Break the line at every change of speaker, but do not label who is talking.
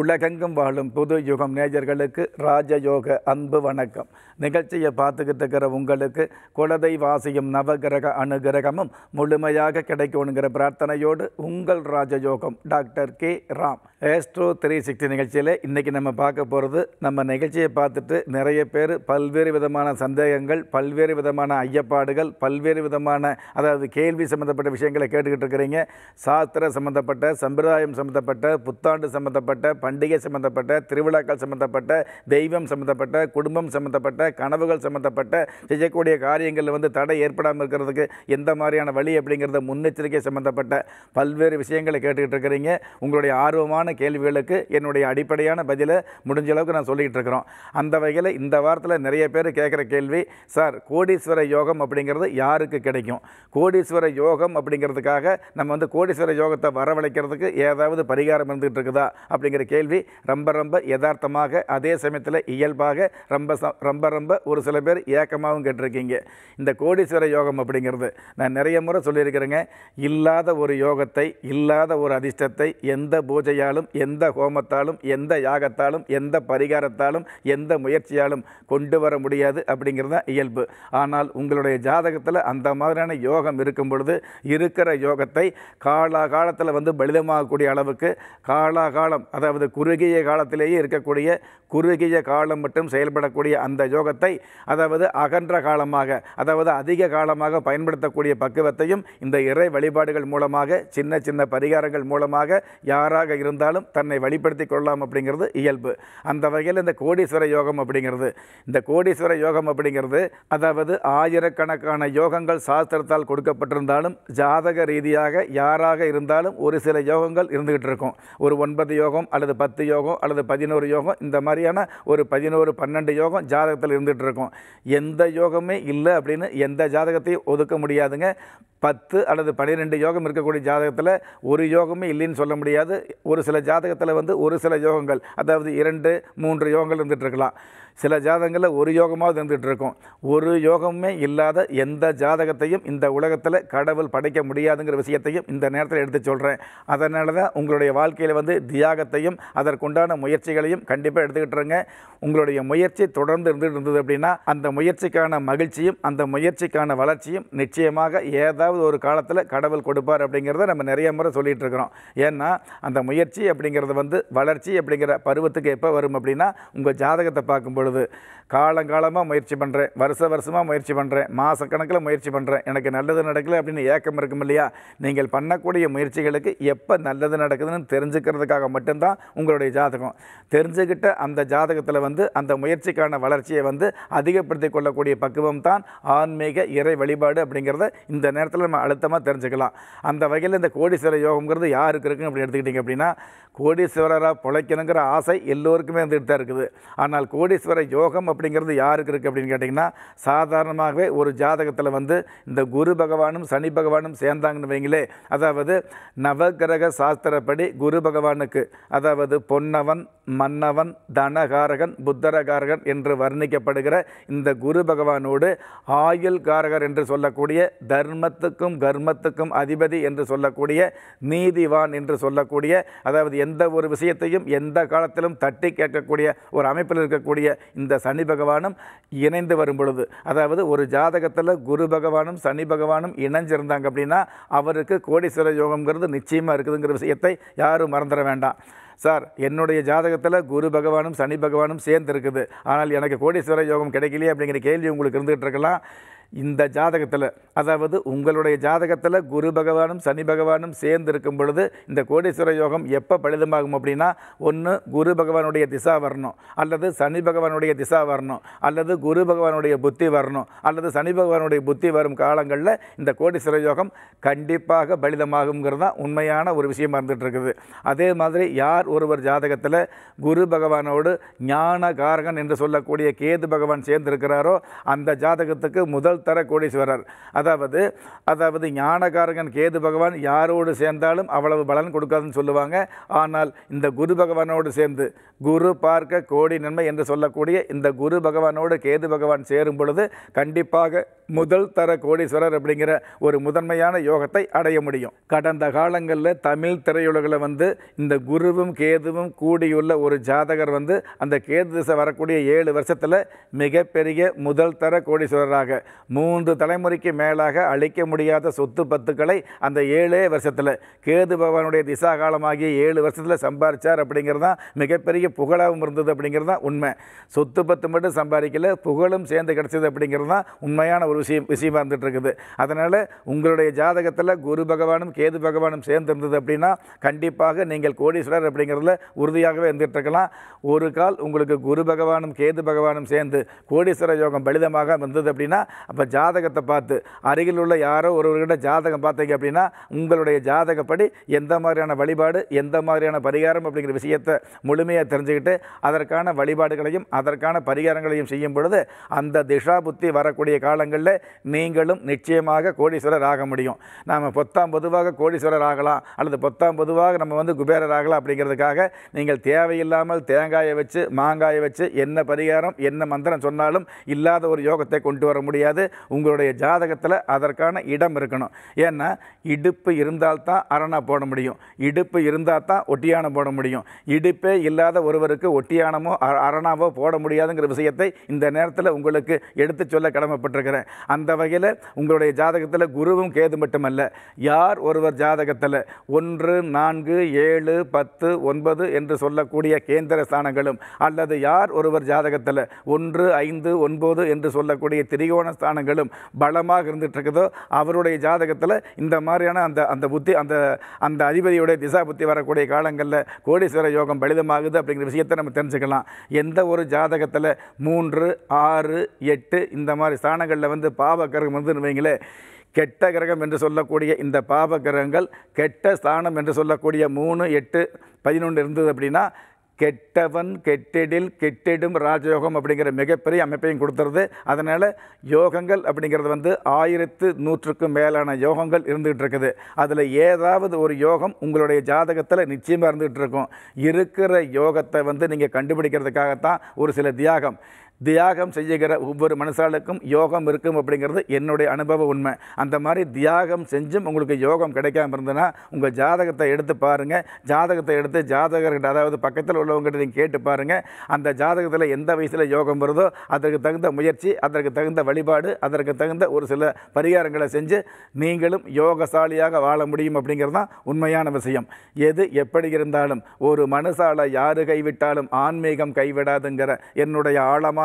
உலகெங்கும் வாழும் புது யுகம் நேஜர்களுக்கு ராஜயோக அன்பு வணக்கம் நிகழ்ச்சியை பார்த்துக்கிட்டு இருக்கிற உங்களுக்கு குலதை வாசியும் நவகிரக அனுகிரகமும் முழுமையாக கிடைக்கணுங்கிற பிரார்த்தனையோடு உங்கள் ராஜயோகம் doctor K Ram astro three sixty நிகழ்ச்சியில் இன்றைக்கி நம்ம பார்க்க போகிறது நம்ம நிகழ்ச்சியை பார்த்துட்டு நிறைய பேர் பல்வேறு விதமான சந்தேகங்கள் பல்வேறு விதமான ஐயப்பாடுகள் பல்வேறு விதமான அதாவது கேள்வி சம்மந்தப்பட்ட விஷயங்களை கேட்டுக்கிட்டு இருக்கிறீங்க சாஸ்திர சம்மந்தப்பட்ட சம்பிரதாயம் சம்மந்தப்பட்ட புத்தாண்டு சம்மந்தப்பட்ட பண்டிகை சம்மந்தப்பட்ட திருவிழாக்கள் சம்மந்தப்பட்ட தெய்வம் சம்மந்தப்பட்ட குடும்பம் சம்மந்தப்பட்ட கனவுகள் சம்மந்தப்பட்ட செய்யக்கூடிய காரியங்களில் வந்து தடை ஏற்படாமல் இருக்கிறதுக்கு எந்த மாதிரியான வழி அப்படிங்கிறத முன்னெச்சரிக்கை சம்மந்தப்பட்ட பல்வேறு விஷயங்களை கேட்டுக்கிட்டு இருக்கிறீங்க உங்களுடைய ஆர்வமான கேள்விகளுக்கு என்னுடைய அடிப்படையான பதிலை முடிஞ்ச அளவுக்கு நான் சொல்லிக்கிட்டு இருக்கிறோம் அந்த வகையில் இந்த வாரத்தில் நிறைய பேர் கேட்குற கேள்வி சார் கோடீஸ்வர யோகம் அப்படிங்கிறது யாருக்கு கிடைக்கும் கோடீஸ்வர யோகம் அப்படிங்கிறதுக்காக நம்ம வந்து கோடீஸ்வர யோகத்தை வரவழைக்கிறதுக்கு ஏதாவது பரிகாரம் இருந்துகிட்டு இருக்குதா அப்படிங்கிற கேள்வி ரொம்ப ரொம்ப யதார்த்தமாக அதே சமயத்தில் இயல்பாக ரொம்ப ரொம்ப ரொம்ப ஒரு சில பேர் ஏக்கமாகவும் கேட்டிருக்கீங்க இந்த கோடீஸ்வர யோகம் அப்படிங்கிறது நான் நிறைய முறை சொல்லியிருக்கிறேங்க இல்லாத ஒரு யோகத்தை இல்லாத ஒரு அதிர்ஷ்டத்தை எந்த பூஜையாலும் எந்த ஹோமத்தாலும் எந்த யாகத்தாலும் எந்த பரிகாரத்தாலும் எந்த முயற்சியாலும் கொண்டு வர முடியாது அப்படிங்கிறது தான் இயல்பு ஆனால் உங்களுடைய ஜாதகத்தில் அந்த மாதிரியான யோகம் இருக்கும் பொழுது இருக்கிற யோகத்தை காலாகாலத்தில் வந்து பலிதமாகக்கூடிய அளவுக்கு காலாகாலம் அதாவது அதாவது குறுகிய காலத்திலேயே இருக்கக்கூடிய குறுகிய காலம் மட்டும் செயல்படக்கூடிய அந்த யோகத்தை அதாவது அகன்ற காலமாக அதாவது அதிக காலமாக பயன்படுத்தக்கூடிய பக்குவத்தையும் இந்த இறை வழிபாடுகள் மூலமாக சின்ன சின்ன பரிகாரங்கள் மூலமாக யாராக இருந்தாலும் தன்னை வெளிப்படுத்தி கொள்ளலாம் அப்படிங்கிறது இயல்பு அந்த வகையில் இந்த கோடீஸ்வர யோகம் அப்படிங்கிறது இந்த கோடீஸ்வர யோகம் அப்படிங்கிறது அதாவது ஆயிரக்கணக்கான யோகங்கள் சாஸ்திரத்தால் கொடுக்கப்பட்டிருந்தாலும் ஜாதக ரீதியாக யாராக இருந்தாலும் ஒரு சில யோகங்கள் இருந்துகிட்டு இருக்கும் ஒரு ஒன்பது யோகம் அல்லது அல்லது பத்து யோகம் அல்லது பதினோரு யோகம் இந்த மாதிரியான ஒரு பதினோரு பன்னெண்டு யோகம் ஜாதகத்தில் இருந்துகிட்டு இருக்கும் எந்த யோகமே இல்லை அப்படின்னு எந்த ஜாதகத்தையும் ஒதுக்க முடியாதுங்க பத்து அல்லது பனிரெண்டு யோகம் இருக்கக்கூடிய ஜாதகத்தில் ஒரு யோகமே இல்லைன்னு சொல்ல முடியாது ஒரு சில ஜாதகத்தில் வந்து ஒரு சில யோகங்கள் அதாவது இரண்டு மூன்று யோகங்கள் இருந்துகிட்ருக்கலாம் சில ஜாதகங்களில் ஒரு யோகமாவது இருந்துகிட்டு இருக்கும் ஒரு யோகமே இல்லாத எந்த ஜாதகத்தையும் இந்த உலகத்தில் கடவுள் படைக்க முடியாதுங்கிற விஷயத்தையும் இந்த நேரத்தில் எடுத்து சொல்கிறேன் அதனால தான் உங்களுடைய வாழ்க்கையில் வந்து தியாகத்தையும் அதற்குண்டான முயற்சிகளையும் கண்டிப்பாக எடுத்துக்கிட்டுருங்க உங்களுடைய முயற்சி தொடர்ந்து இருந்துகிட்டு இருந்தது அப்படின்னா அந்த முயற்சிக்கான மகிழ்ச்சியும் அந்த முயற்சிக்கான வளர்ச்சியும் நிச்சயமாக ஏதா ஏதாவது ஒரு காலத்தில் கடவுள் கொடுப்பார் அப்படிங்கிறத நம்ம நிறைய முறை சொல்லிகிட்டு இருக்கிறோம் ஏன்னா அந்த முயற்சி அப்படிங்கிறது வந்து வளர்ச்சி அப்படிங்கிற பருவத்துக்கு எப்போ வரும் அப்படின்னா உங்கள் ஜாதகத்தை பார்க்கும் பொழுது காலங்காலமாக முயற்சி பண்ணுறேன் வருஷ வருஷமாக முயற்சி பண்ணுறேன் மாதக்கணக்கில் முயற்சி பண்ணுறேன் எனக்கு நல்லது நடக்கலை அப்படின்னு ஏக்கம் இருக்கும் இல்லையா நீங்கள் பண்ணக்கூடிய முயற்சிகளுக்கு எப்போ நல்லது நடக்குதுன்னு தெரிஞ்சுக்கிறதுக்காக மட்டும்தான் உங்களுடைய ஜாதகம் தெரிஞ்சுக்கிட்ட அந்த ஜாதகத்தில் வந்து அந்த முயற்சிக்கான வளர்ச்சியை வந்து அதிகப்படுத்தி கொள்ளக்கூடிய பக்குவம் தான் ஆன்மீக இறை வழிபாடு அப்படிங்கிறத இந்த நேரத்தில் விதத்தில் நம்ம அழுத்தமாக தெரிஞ்சுக்கலாம் அந்த வகையில் இந்த கோடீஸ்வர யோகங்கிறது யாருக்கு இருக்குன்னு அப்படி எடுத்துக்கிட்டிங்க அப்படின்னா கோடீஸ்வரராக பிழைக்கணுங்கிற ஆசை எல்லோருக்குமே இருந்துகிட்டு தான் இருக்குது ஆனால் கோடீஸ்வர யோகம் அப்படிங்கிறது யாருக்கு இருக்குது அப்படின்னு கேட்டிங்கன்னா சாதாரணமாகவே ஒரு ஜாதகத்தில் வந்து இந்த குரு பகவானும் சனி பகவானும் சேர்ந்தாங்கன்னு வைங்களே அதாவது நவகிரக சாஸ்திரப்படி குரு பகவானுக்கு அதாவது பொன்னவன் மன்னவன் தனகாரகன் புத்தரகாரகன் என்று வர்ணிக்கப்படுகிற இந்த குரு பகவானோடு ஆயுள் காரகர் என்று சொல்லக்கூடிய தர்மத்து தர்மத்துக்கும் கர்மத்துக்கும் அதிபதி என்று சொல்லக்கூடிய நீதிவான் என்று சொல்லக்கூடிய அதாவது எந்த ஒரு விஷயத்தையும் எந்த காலத்திலும் தட்டி கேட்கக்கூடிய ஒரு அமைப்பில் இருக்கக்கூடிய இந்த சனி பகவானும் இணைந்து வரும் பொழுது அதாவது ஒரு ஜாதகத்தில் குரு பகவானும் சனி பகவானும் இணைஞ்சிருந்தாங்க அப்படின்னா அவருக்கு கோடீஸ்வர யோகம்ங்கிறது நிச்சயமாக இருக்குதுங்கிற விஷயத்தை யாரும் மறந்துட வேண்டாம் சார் என்னுடைய ஜாதகத்தில் குரு பகவானும் சனி பகவானும் சேர்ந்து இருக்குது ஆனால் எனக்கு கோடீஸ்வர யோகம் கிடைக்கலையே அப்படிங்கிற கேள்வி உங்களுக்கு இருந்துகிட்டு இருக்கலாம் இந்த ஜாதகத்தில் அதாவது உங்களுடைய ஜாதகத்தில் குரு பகவானும் சனி பகவானும் சேர்ந்து இருக்கும் பொழுது இந்த கோடீஸ்வர யோகம் எப்போ பலிதமாகும் அப்படின்னா ஒன்று குரு பகவானுடைய திசா வரணும் அல்லது சனி பகவானுடைய திசா வரணும் அல்லது குரு பகவானுடைய புத்தி வரணும் அல்லது சனி பகவானுடைய புத்தி வரும் காலங்களில் இந்த கோடீஸ்வர யோகம் கண்டிப்பாக பலிதமாகுங்கிறது தான் உண்மையான ஒரு விஷயமா இருந்துகிட்ருக்குது அதே மாதிரி யார் ஒருவர் ஜாதகத்தில் குரு பகவானோடு ஞான காரகன் என்று சொல்லக்கூடிய கேது பகவான் சேர்ந்திருக்கிறாரோ அந்த ஜாதகத்துக்கு முதல் பலன்கள் தர கோடீஸ்வரர் அதாவது அதாவது ஞானகாரகன் கேது பகவான் யாரோடு சேர்ந்தாலும் அவ்வளவு பலன் கொடுக்காதுன்னு சொல்லுவாங்க ஆனால் இந்த குரு பகவானோடு சேர்ந்து குரு பார்க்க கோடி நன்மை என்று சொல்லக்கூடிய இந்த குரு பகவானோடு கேது பகவான் சேரும் பொழுது கண்டிப்பாக முதல் தர கோடீஸ்வரர் அப்படிங்கிற ஒரு முதன்மையான யோகத்தை அடைய முடியும் கடந்த காலங்களில் தமிழ் திரையுலகில் வந்து இந்த குருவும் கேதுவும் கூடியுள்ள ஒரு ஜாதகர் வந்து அந்த கேது திசை வரக்கூடிய ஏழு வருஷத்தில் மிகப்பெரிய முதல் தர கோடீஸ்வரராக மூன்று தலைமுறைக்கு மேலாக அழிக்க முடியாத சொத்து பத்துக்களை அந்த ஏழே வருஷத்தில் கேது பகவானுடைய திசா காலமாகிய ஏழு வருஷத்தில் சம்பாரித்தார் அப்படிங்கிறது தான் மிகப்பெரிய புகழாகவும் இருந்தது அப்படிங்கிறது தான் உண்மை சொத்து பத்து மட்டும் சம்பாதிக்கல புகழும் சேர்ந்து கிடச்சிது அப்படிங்கிறது தான் உண்மையான ஒரு விஷயம் விஷயமாக இருந்துகிட்டு இருக்குது அதனால் உங்களுடைய ஜாதகத்தில் குரு பகவானும் கேது பகவானும் சேர்ந்து இருந்தது அப்படின்னா கண்டிப்பாக நீங்கள் கோடீஸ்வரர் அப்படிங்கிறதுல உறுதியாகவே இருந்துகிட்ருக்கலாம் ஒரு கால் உங்களுக்கு குரு பகவானும் கேது பகவானும் சேர்ந்து கோடீஸ்வர யோகம் பலிதமாக இருந்தது அப்படின்னா அப்போ ஜாதகத்தை பார்த்து அருகில் உள்ள யாரோ ஒருவர்கிட்ட ஜாதகம் பார்த்தீங்க அப்படின்னா உங்களுடைய ஜாதகப்படி எந்த மாதிரியான வழிபாடு எந்த மாதிரியான பரிகாரம் அப்படிங்கிற விஷயத்தை முழுமையாக தெரிஞ்சுக்கிட்டு அதற்கான வழிபாடுகளையும் அதற்கான பரிகாரங்களையும் செய்யும் பொழுது அந்த திஷா புத்தி வரக்கூடிய காலங்களில் நீங்களும் நிச்சயமாக கோடீஸ்வரர் ஆக முடியும் நாம் பொத்தாம் பொதுவாக கோடீஸ்வரர் ஆகலாம் அல்லது பொத்தாம் பொதுவாக நம்ம வந்து குபேரர் ஆகலாம் அப்படிங்கிறதுக்காக நீங்கள் தேவையில்லாமல் தேங்காயை வச்சு மாங்காயை வச்சு என்ன பரிகாரம் என்ன மந்திரம் சொன்னாலும் இல்லாத ஒரு யோகத்தை கொண்டு வர முடியாது உங்களுடைய ஜாதகத்தில் அதற்கான இடம் இருக்கணும் ஏன்னா இடுப்பு இருந்தால் தான் அரணா போட முடியும் இடுப்பு இருந்தால் தான் ஒட்டியானம் போட முடியும் இடுப்பே இல்லாத ஒருவருக்கு ஒட்டியானமோ அரணாவோ போட முடியாதுங்கிற விஷயத்தை இந்த நேரத்தில் உங்களுக்கு எடுத்து சொல்ல கடமைப்பட்டிருக்கிறேன் அந்த வகையில் உங்களுடைய ஜாதகத்தில் குருவும் கேது மட்டுமல்ல யார் ஒருவர் ஜாதகத்தில் ஒன்று நான்கு ஏழு பத்து ஒன்பது என்று சொல்லக்கூடிய கேந்திர ஸ்தானங்களும் அல்லது யார் ஒருவர் ஜாதகத்தில் ஒன்று ஐந்து ஒன்பது என்று சொல்லக்கூடிய திரிகோண ஸ்தான ஸ்தானங்களும் பலமாக இருந்துகிட்டு இருக்குதோ அவருடைய ஜாதகத்தில் இந்த மாதிரியான அந்த அந்த புத்தி அந்த அந்த அதிபதியுடைய திசா புத்தி வரக்கூடிய காலங்களில் கோடீஸ்வர யோகம் பலிதமாகுது அப்படிங்கிற விஷயத்தை நம்ம தெரிஞ்சுக்கலாம் எந்த ஒரு ஜாதகத்தில் மூன்று ஆறு எட்டு இந்த மாதிரி ஸ்தானங்களில் வந்து பாவ கிரகம் வந்து வைங்களேன் கெட்ட கிரகம் என்று சொல்லக்கூடிய இந்த பாப கிரகங்கள் கெட்ட ஸ்தானம் என்று சொல்லக்கூடிய மூணு எட்டு பதினொன்று இருந்தது அப்படின்னா கெட்டவன் கெட்டிடில் கெட்டிடும் ராஜயோகம் அப்படிங்கிற மிகப்பெரிய அமைப்பையும் கொடுத்துருது அதனால் யோகங்கள் அப்படிங்கிறது வந்து ஆயிரத்து நூற்றுக்கும் மேலான யோகங்கள் இருந்துகிட்டு இருக்குது அதில் ஏதாவது ஒரு யோகம் உங்களுடைய ஜாதகத்தில் நிச்சயமாக இருந்துகிட்டு இருக்கும் இருக்கிற யோகத்தை வந்து நீங்கள் கண்டுபிடிக்கிறதுக்காகத்தான் ஒரு சில தியாகம் தியாகம் செய்கிற ஒவ்வொரு மனுஷாளுக்கும் யோகம் இருக்கும் அப்படிங்கிறது என்னுடைய அனுபவ உண்மை அந்த மாதிரி தியாகம் செஞ்சும் உங்களுக்கு யோகம் கிடைக்காம இருந்ததுன்னா உங்கள் ஜாதகத்தை எடுத்து பாருங்கள் ஜாதகத்தை எடுத்து ஜாதகர்கிட்ட அதாவது பக்கத்தில் உள்ளவங்ககிட்ட நீங்கள் கேட்டு பாருங்கள் அந்த ஜாதகத்தில் எந்த வயசில் யோகம் வருதோ அதற்கு தகுந்த முயற்சி அதற்கு தகுந்த வழிபாடு அதற்கு தகுந்த ஒரு சில பரிகாரங்களை செஞ்சு நீங்களும் யோகசாலியாக வாழ முடியும் அப்படிங்கிறது தான் உண்மையான விஷயம் எது எப்படி இருந்தாலும் ஒரு மனுஷாலை யார் கைவிட்டாலும் ஆன்மீகம் கைவிடாதுங்கிற என்னுடைய ஆழமாக